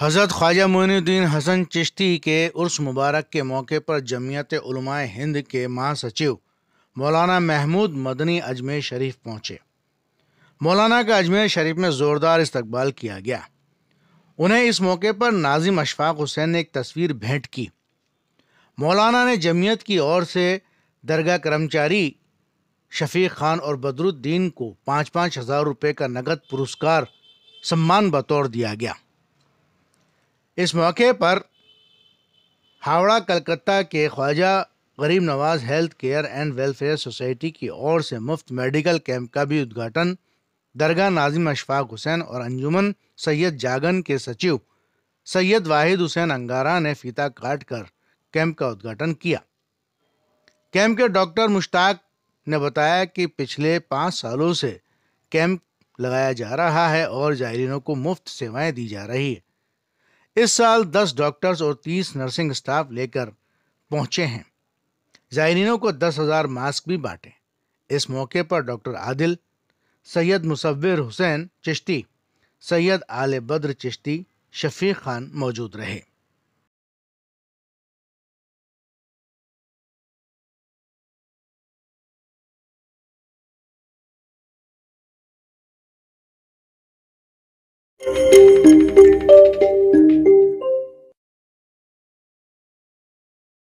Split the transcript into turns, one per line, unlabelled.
हज़रत ख्वाजा मोनुद्दीन हसन चिश्ती के उर्स मुबारक के मौके पर जमीयत हिंद के महासचिव मौलाना महमूद मदनी अजमेर शरीफ पहुँचे मौलाना का अजमेर शरीफ में ज़ोरदार इस्तकबाल किया गया उन्हें इस मौके पर नाजिम अशफाक हुसैन ने एक तस्वीर भेंट की मौलाना ने जमीयत की ओर से दरगाह कर्मचारी शफीक खान और बदरुद्दीन को पाँच पाँच हज़ार रुपये का नकद पुरस्कार सम्मान बतौर दिया गया इस मौके पर हावड़ा कलकत्ता के Khwaja Garib Nawaz health care and welfare society की ओर से मुफ्त मेडिकल कैंप का भी उद्घाटन दरगाह नाजिम अशफाक हुसैन और अंजुमन सैयद जागन के सचिव सैयद वाहिद हुसैन अंगारा ने फीता काट कर कैंप का उद्घाटन किया कैंप के डॉक्टर मुश्ताक ने बताया कि पिछले पाँच सालों से कैंप लगाया जा रहा है और जायरीनों को मुफ्त सेवाएं दी जा रही है इस साल 10 डॉक्टर्स और 30 नर्सिंग स्टाफ लेकर पहुंचे हैं जायरीनों को दस हज़ार मास्क भी बांटे इस मौके पर डॉक्टर आदिल सैयद मुसविर हुसैन चिश्ती सैयद आल बद्र चिश्ती शफी खान मौजूद रहे thank you